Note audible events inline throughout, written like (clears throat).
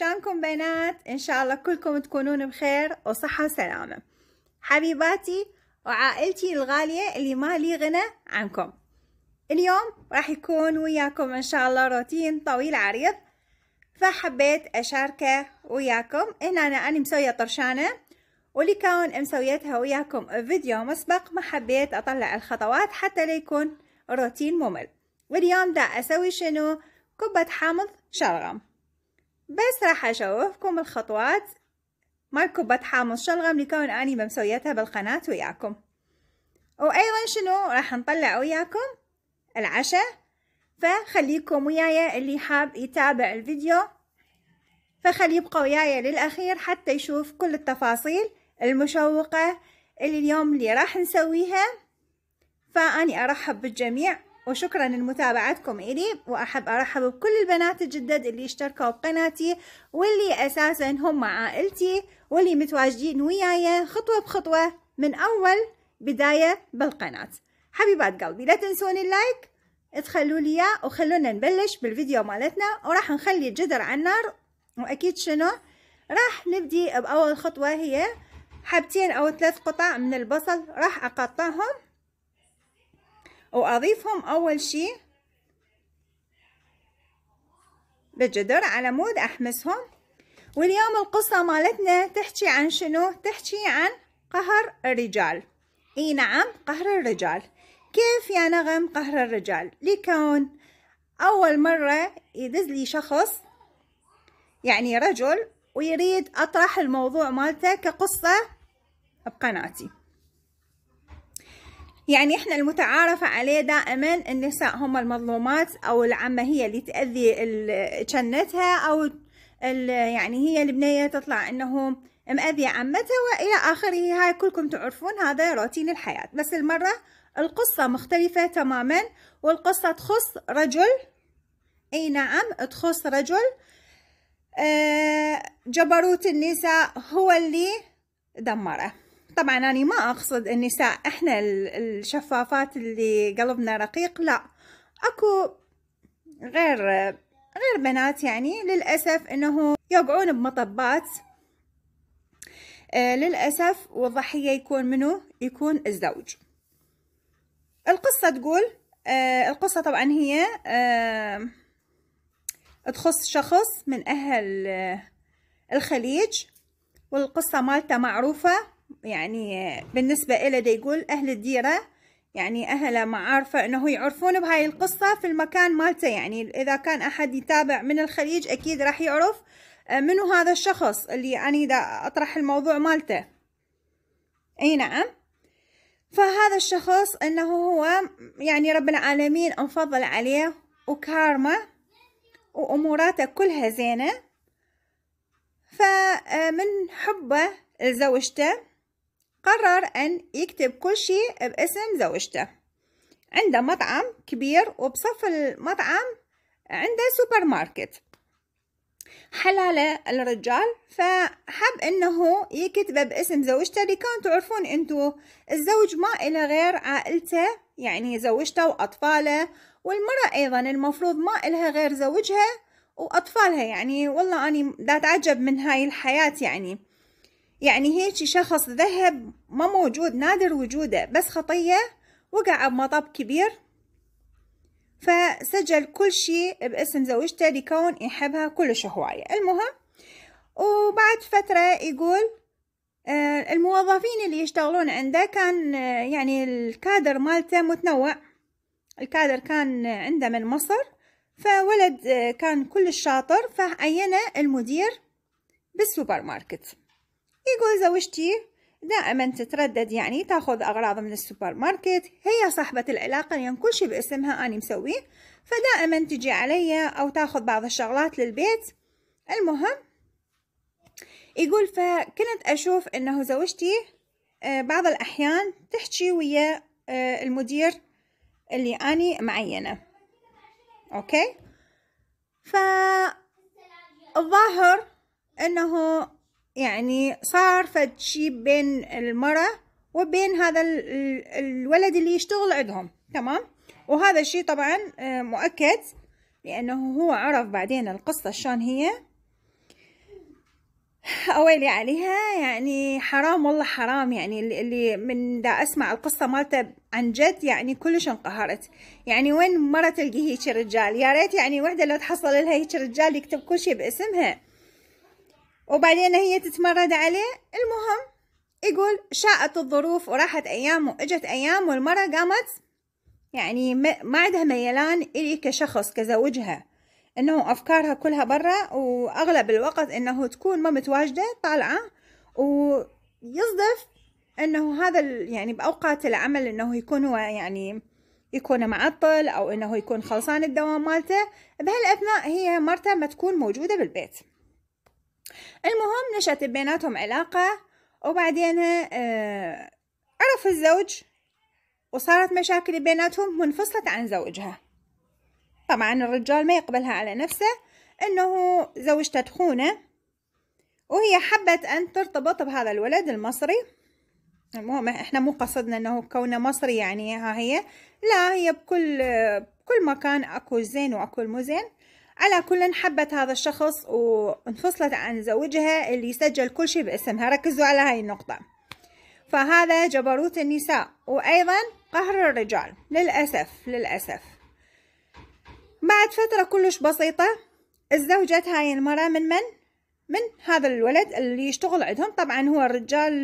شلونكم بنات ان شاء الله كلكم تكونون بخير وصحة وسلامة حبيباتي وعائلتي الغالية اللي ما لي غنى عنكم اليوم راح يكون وياكم ان شاء الله روتين طويل عريض فحبيت اشاركه وياكم هنا أنا, انا مسوية طرشانة ولكون مسويتها وياكم فيديو مسبق ما حبيت اطلع الخطوات حتى ليكون روتين ممل واليوم دا اسوي شنو كبة حامض شلغم بس راح أشوفكم الخطوات مالكم حامض شلغم لكون أني بمسويتها بالقناة وياكم وأيضا شنو راح نطلع وياكم العشاء فخليكم وياي اللي حاب يتابع الفيديو فخلي يبقى وياي للأخير حتى يشوف كل التفاصيل المشوقة اللي اليوم اللي راح نسويها فأني أرحب بالجميع وشكرا لمتابعتكم إلي وأحب أرحب بكل البنات الجدد اللي اشتركوا بقناتي واللي أساسا هم عائلتي واللي متواجدين وياي خطوة بخطوة من أول بداية بالقناة حبيبات قلبي لا تنسون اللايك ادخلوا لي اياه وخلونا نبلش بالفيديو مالتنا وراح نخلي الجدر على النار واكيد شنو راح نبدي باول خطوه هي حبتين او ثلاث قطع من البصل راح اقطعهم وأضيفهم أول شي بالجدر على مود أحمسهم واليوم القصة مالتنا تحكي عن شنو؟ تحكي عن قهر الرجال اي نعم قهر الرجال كيف يا نغم قهر الرجال لكون اول مرة يدز لي شخص يعني رجل ويريد اطرح الموضوع مالته كقصة بقناتي يعني احنا المتعارف عليه دائما النساء هم المظلومات او العمة هي اللي تأذي جنتها او يعني هي البنية تطلع انه مأذية عمتها والى اخره هاي كلكم تعرفون هذا روتين الحياة بس المرة القصة مختلفة تماما والقصة تخص رجل اي نعم تخص رجل آه، جبروت النساء هو اللي دمره طبعا أنا ما أقصد النساء إحنا الشفافات اللي قلبنا رقيق لا أكو غير غير بنات يعني للأسف إنه يقعون بمطبات آه، للأسف والضحية يكون منه يكون الزوج القصة تقول آه، القصة طبعا هي آه، تخص شخص من أهل الخليج والقصة مالته معروفة يعني بالنسبة إلى دي يقول أهل الديرة يعني أهله ما عارفة أنه يعرفون بهاي القصة في المكان مالته يعني إذا كان أحد يتابع من الخليج أكيد راح يعرف آه، منو هذا الشخص اللي أنا دا أطرح الموضوع مالته أي نعم فهذا الشخص أنه هو يعني رب العالمين أنفضل عليه وكارمه وأموراته كلها زينة فمن آه، حبه لزوجته قرر أن يكتب كل شيء باسم زوجته عنده مطعم كبير وبصف المطعم عنده سوبر ماركت حلالة الرجال فحب انه يكتب باسم زوجته اللي كان تعرفون انتو الزوج ما إلى غير عائلته يعني زوجته واطفاله والمرأة ايضا المفروض ما إلها غير زوجها واطفالها يعني والله اني دا تعجب من هاي الحياة يعني يعني هيك شخص ذهب ما موجود نادر وجوده بس خطية وقع بمطب كبير فسجل كل شيء باسم زوجته لكون يحبها كل هواية المهم وبعد فترة يقول آه، الموظفين اللي يشتغلون عنده كان آه، يعني الكادر مالته متنوع الكادر كان عنده من مصر فولد آه، كان كل الشاطر فعينه المدير بالسوبر ماركت يقول زوجتي دائما تتردد يعني تاخذ أغراض من السوبر ماركت هي صاحبة العلاقة لأن يعني كل شيء باسمها أنا مسويه فدائما تجي علي أو تاخذ بعض الشغلات للبيت المهم يقول فكنت أشوف أنه زوجتي آه، بعض الأحيان تحكي ويا آه، المدير اللي أني معينة أوكي فالظاهر أنه يعني صار فد شيء بين المرأة وبين هذا الولد اللي يشتغل عندهم تمام وهذا الشيء طبعا آه، مؤكد لأنه هو عرف بعدين القصة شلون هي أويلي عليها يعني حرام والله حرام يعني اللي من دا أسمع القصة مالته عن جد يعني كلش انقهرت يعني وين مرة تلقي هيك رجال يا ريت يعني وحدة لو تحصل لها هيك رجال يكتب كل شيء باسمها وبعدين هي تتمرد عليه المهم يقول شاءت الظروف وراحت أيام وإجت أيام والمرة قامت يعني ما عندها ميلان إلي كشخص كزوجها إنه أفكارها كلها برا وأغلب الوقت إنه تكون ما متواجدة طالعة ويصدف إنه هذا يعني بأوقات العمل إنه يكون هو يعني يكون معطل أو إنه يكون خلصان الدوام مالته بهالأثناء هي مرته ما تكون موجودة بالبيت المهم نشأت بيناتهم علاقة وبعدين آه، عرف الزوج وصارت مشاكل بيناتهم منفصلت عن زوجها طبعا الرجال ما يقبلها على نفسه انه زوجته تخونه وهي حبت ان ترتبط بهذا الولد المصري المهم احنا مو قصدنا انه كونه مصري يعني ها هي لا هي بكل بكل مكان اكو زين واكو مو زين على كل حبت هذا الشخص وانفصلت عن زوجها اللي سجل كل شيء باسمها ركزوا على هاي النقطة فهذا جبروت النساء وأيضا قهر الرجال للأسف للأسف بعد فترة كلش بسيطة الزوجة هاي المرأة من من؟ من هذا الولد اللي يشتغل عندهم طبعا هو الرجال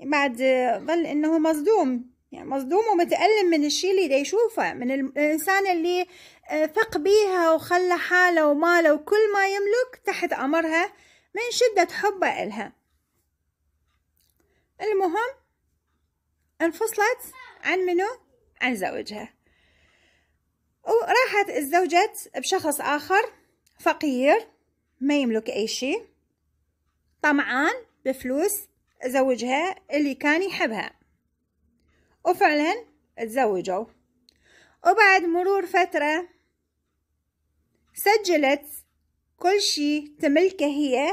بعد ظل انه مصدوم يعني مصدوم ومتألم من الشيء اللي دا يشوفه من الإنسان اللي ثق آه، بيها وخلى حاله وماله وكل ما يملك تحت أمرها من شدة حبه إلها المهم انفصلت عن منو؟ عن زوجها وراحت اتزوجت بشخص آخر فقير ما يملك أي شيء طمعان بفلوس زوجها اللي كان يحبها وفعلا تزوجوا وبعد مرور فترة سجلت كل شي تملكه هي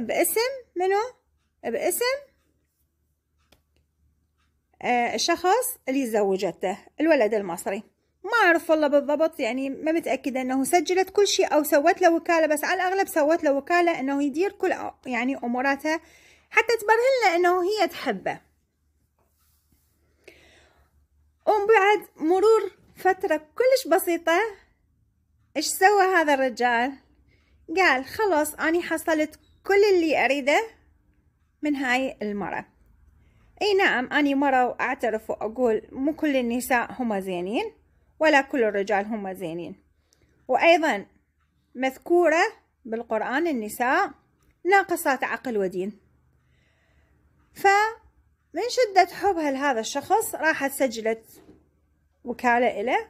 باسم منو؟ باسم الشخص اللي زوجته الولد المصري ما أعرف والله بالضبط يعني ما متأكدة أنه سجلت كل شيء أو سوت له وكالة بس على الأغلب سوت له وكالة أنه يدير كل يعني أموراتها حتى تبرهن له أنه هي تحبه ومن بعد مرور فترة كلش بسيطة اش سوى هذا الرجال قال خلاص أنا حصلت كل اللي أريده من هاي المرة اي نعم أني مرة وأعترف وأقول مو كل النساء هم زينين ولا كل الرجال هم زينين وأيضا مذكورة بالقرآن النساء ناقصات عقل ودين ف من شدة حبها لهذا الشخص راحت سجلت وكالة إله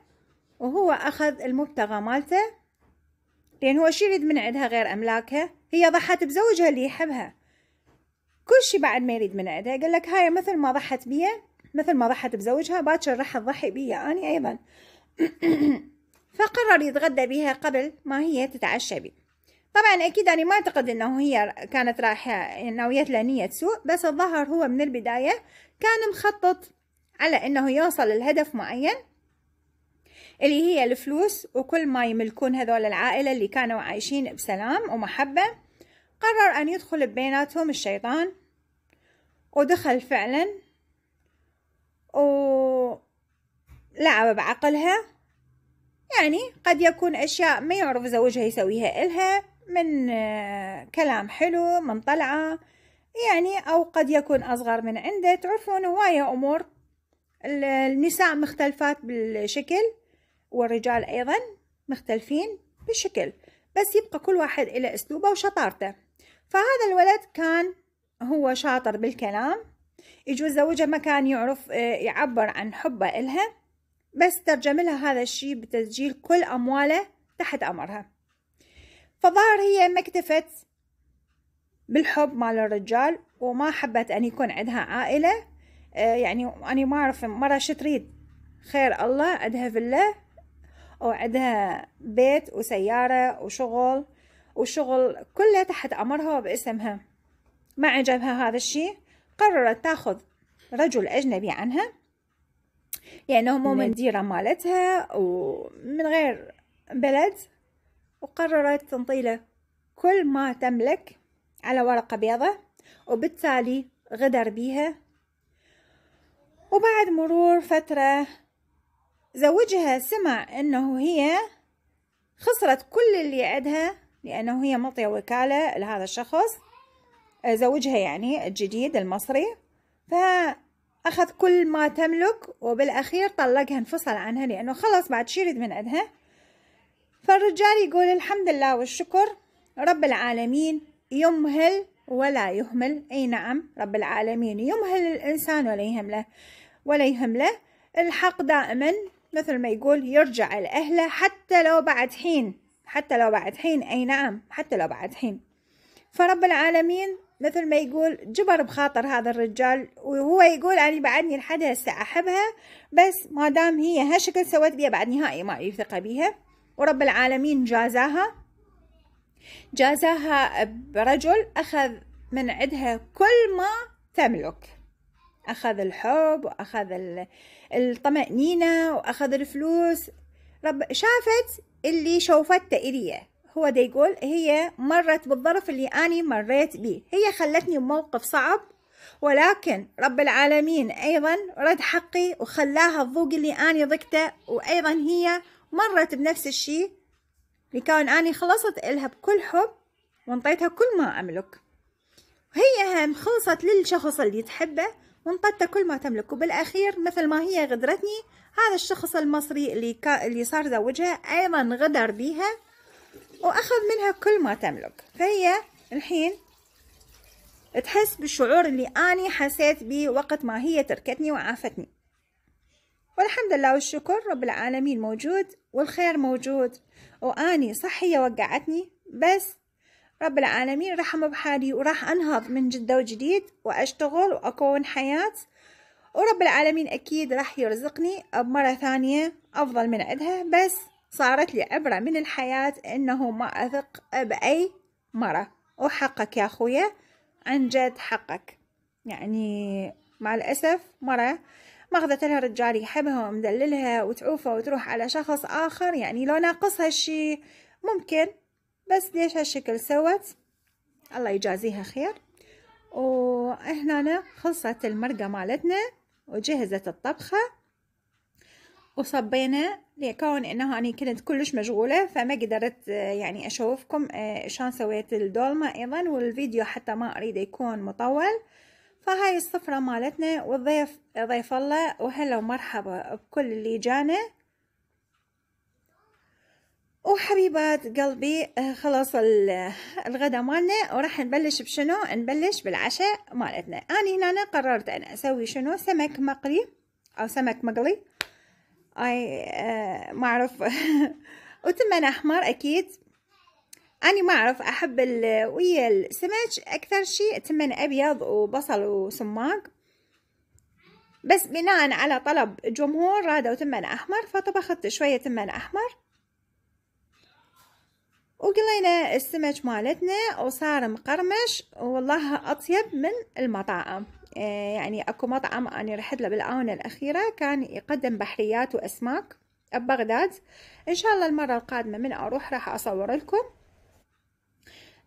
وهو أخذ المبتغى مالته لأن هو شيريد يريد من عندها غير أملاكها هي ضحت بزوجها اللي يحبها كل شي بعد ما يريد من عندها قال لك هاي مثل ما ضحت بيا مثل ما ضحت بزوجها باكر راح تضحي بيا أنا أيضا (clears throat) فقرر يتغدى بيها قبل ما هي تتعشى بيه طبعا اكيد انا ما اعتقد انه هي كانت رايحه ناويت لنية سوء بس الظاهر هو من البدايه كان مخطط على انه يوصل لهدف معين اللي هي الفلوس وكل ما يملكون هذول العائله اللي كانوا عايشين بسلام ومحبه قرر ان يدخل ببيناتهم الشيطان ودخل فعلا ولعب بعقلها يعني قد يكون أشياء ما يعرف زوجها يسويها إلها من آه، كلام حلو من طلعة يعني أو قد يكون أصغر من عنده تعرفون هواية أمور النساء مختلفات بالشكل والرجال أيضا مختلفين بالشكل بس يبقى كل واحد إلى أسلوبه وشطارته فهذا الولد كان هو شاطر بالكلام يجوز زوجة ما كان يعرف آه، يعبر عن حبه إلها بس ترجم لها هذا الشيء بتسجيل كل أمواله تحت أمرها فظهر هي ما اكتفت بالحب مال الرجال وما حبت أن يكون عندها عائلة آه، يعني أنا ما أعرف مرة شو تريد خير الله عندها فيلا أو عندها بيت وسيارة وشغل وشغل كله تحت أمرها وباسمها ما عجبها هذا الشيء قررت تاخذ رجل أجنبي عنها لأنه مو من ديرة مالتها ومن غير بلد وقررت تنطيله كل ما تملك على ورقة بيضة وبالتالي غدر بيها وبعد مرور فترة زوجها سمع انه هي خسرت كل اللي عندها لانه هي مطية وكالة لهذا الشخص زوجها يعني الجديد المصري فأخذ كل ما تملك وبالأخير طلقها انفصل عنها لأنه خلص بعد شيرد من عندها فالرجال يقول الحمد لله والشكر رب العالمين يمهل ولا يهمل أي نعم رب العالمين يمهل الإنسان ولا يهمله ولا يهمله الحق دائما مثل ما يقول يرجع لأهله حتى لو بعد حين حتى لو بعد حين أي نعم حتى لو بعد حين فرب العالمين مثل ما يقول جبر بخاطر هذا الرجال وهو يقول أنا بعدني لحد هسه أحبها بس ما دام هي هالشكل سوت بيها بعد نهائي ما يثق بيها ورب العالمين جازاها جازاها برجل أخذ من عدها كل ما تملك أخذ الحب وأخذ الطمأنينة وأخذ الفلوس رب شافت اللي شوفته إلي هو دي يقول هي مرت بالظرف اللي أني مريت به هي خلتني بموقف صعب ولكن رب العالمين أيضا رد حقي وخلاها الضوق اللي أني ضقته وأيضا هي مرت بنفس الشي لكون أني خلصت إلها بكل حب وانطيتها كل ما أملك وهي هم خلصت للشخص اللي تحبه وانطتها كل ما تملك وبالأخير مثل ما هي غدرتني هذا الشخص المصري اللي, كا اللي صار زوجها أيضا غدر بيها وأخذ منها كل ما تملك فهي الحين تحس بالشعور اللي أني حسيت بيه وقت ما هي تركتني وعافتني والحمد لله والشكر رب العالمين موجود والخير موجود وأني صحية وقعتني بس رب العالمين رحم بحالي وراح أنهض من جدة وجديد وأشتغل وأكون حياة ورب العالمين أكيد راح يرزقني بمرة ثانية أفضل من عدها بس صارت لي عبرة من الحياة إنه ما أثق بأي مرة وحقك يا أخويا عن جد حقك يعني مع الأسف مرة ماخذت لها رجال يحبها ومدللها وتعوفه وتروح على شخص آخر يعني لو ناقص هالشي ممكن بس ليش هالشكل سوت الله يجازيها خير وهنا خلصت المرقة مالتنا وجهزت الطبخة وصبينا لكون انه انا كنت كلش مشغولة فما قدرت يعني اشوفكم شلون سويت الدولمة ايضا والفيديو حتى ما اريد يكون مطول فهاي السفرة مالتنا والضيف ضيف الله وهلا ومرحبا بكل اللي جانا وحبيبات قلبي آه، خلاص الغدا مالنا وراح نبلش بشنو نبلش بالعشاء مالتنا انا هنا قررت انا اسوي شنو سمك مقلي او سمك مقلي اي آه ما اعرف (laughs) وتمن احمر اكيد أنا ما أعرف أحب ويا السمك أكثر شي تمن أبيض وبصل وسماق بس بناء على طلب جمهور رادوا تمن أحمر فطبخت شوية تمن أحمر وقلينا السمك مالتنا وصار مقرمش والله أطيب من المطاعم إيه، يعني أكو مطعم أنا رحت له بالآونة الأخيرة كان يقدم بحريات وأسماك ببغداد إن شاء الله المرة القادمة من أروح راح أصور لكم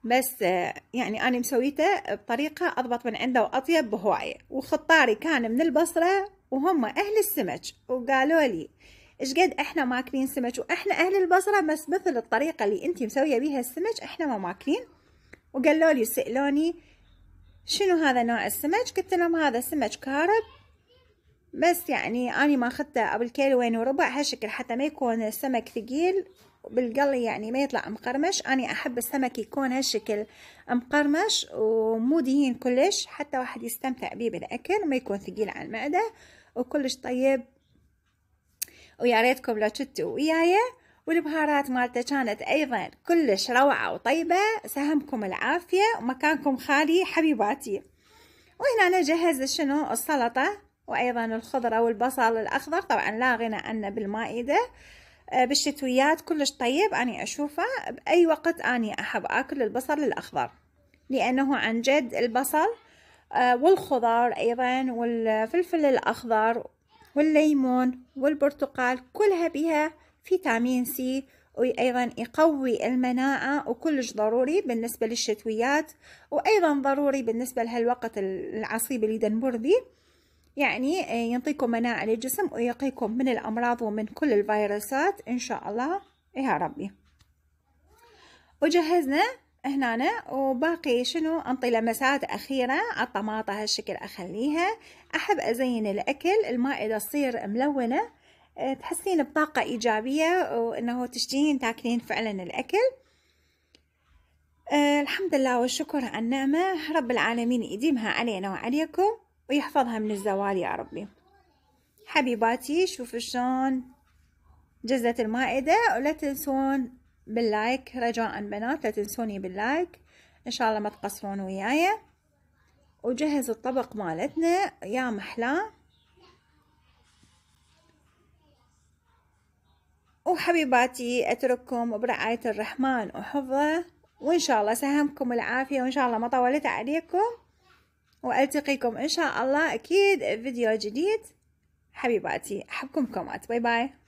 بس آه، يعني أنا مسويته بطريقة أضبط من عنده وأطيب بهواية وخطاري كان من البصرة وهم أهل السمك وقالوا لي إيش قد إحنا ماكلين سمك وإحنا أهل البصرة بس مثل الطريقة اللي أنتي مسوية بيها السمك إحنا ما ماكلين وقالوا لي سألوني شنو هذا نوع السمك قلت لهم هذا سمك كهرب بس يعني أنا ما أخذته أبو الكيلوين وربع هالشكل حتى ما يكون السمك ثقيل بالقلي يعني ما يطلع مقرمش أنا أحب السمك يكون هالشكل مقرمش ومو دهين كلش حتى واحد يستمتع بيه بالأكل ما يكون ثقيل على المعدة وكلش طيب ويا ريتكم لو شتوا وياي والبهارات مالته كانت أيضا كلش روعة وطيبة سهمكم العافية ومكانكم خالي حبيباتي وهنا نجهز شنو السلطة وأيضا الخضرة والبصل الأخضر طبعا لا غنى عنه بالمائدة آه، بالشتويات كلش طيب أني أشوفه بأي وقت أني أحب أكل البصل الأخضر لأنه عن جد البصل آه، والخضار أيضا والفلفل الأخضر والليمون والبرتقال كلها بها فيتامين سي وأيضا يقوي المناعة وكلش ضروري بالنسبة للشتويات وأيضا ضروري بالنسبة لهالوقت العصيب اللي دنبر بيه يعني آه، ينطيكم مناعة للجسم ويقيكم من الأمراض ومن كل الفيروسات إن شاء الله إيه يا ربي وجهزنا هنا وباقي شنو انطي لمسات اخيره على الطماطه هالشكل اخليها احب ازين الاكل المائده تصير ملونه آه، تحسين بطاقه ايجابيه وانه تشتهين تاكلين فعلا الاكل آه، الحمد لله والشكر على النعمه رب العالمين يديمها علينا وعليكم ويحفظها من الزوال يا ربي حبيباتي شوفوا شلون جزت المائدة ولا تنسون باللايك رجاء بنات لا تنسوني باللايك ان شاء الله ما تقصرون وياي وجهز الطبق مالتنا يا محلاه وحبيباتي أترككم برعاية الرحمن وحفظه وإن شاء الله سهمكم العافية وإن شاء الله ما طولت عليكم والتقيكم ان شاء الله اكيد فيديو جديد حبيباتي احبكم كومات باي باي